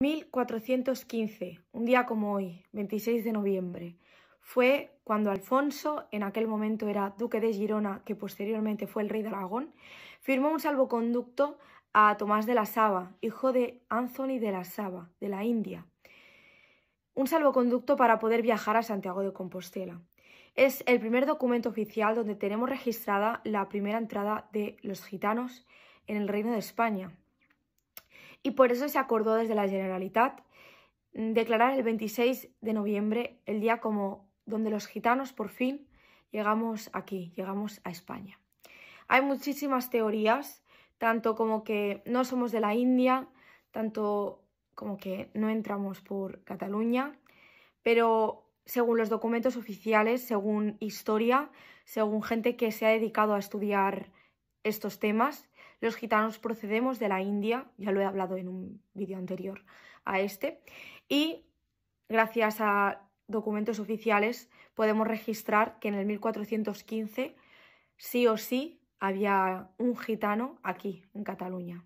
1415, un día como hoy, 26 de noviembre, fue cuando Alfonso, en aquel momento era duque de Girona, que posteriormente fue el rey de Aragón, firmó un salvoconducto a Tomás de la Saba, hijo de Anthony de la Saba, de la India. Un salvoconducto para poder viajar a Santiago de Compostela. Es el primer documento oficial donde tenemos registrada la primera entrada de los gitanos en el reino de España, y por eso se acordó desde la Generalitat declarar el 26 de noviembre el día como donde los gitanos por fin llegamos aquí, llegamos a España. Hay muchísimas teorías, tanto como que no somos de la India, tanto como que no entramos por Cataluña, pero según los documentos oficiales, según historia, según gente que se ha dedicado a estudiar estos temas. Los gitanos procedemos de la India, ya lo he hablado en un vídeo anterior a este, y gracias a documentos oficiales podemos registrar que en el 1415 sí o sí había un gitano aquí, en Cataluña.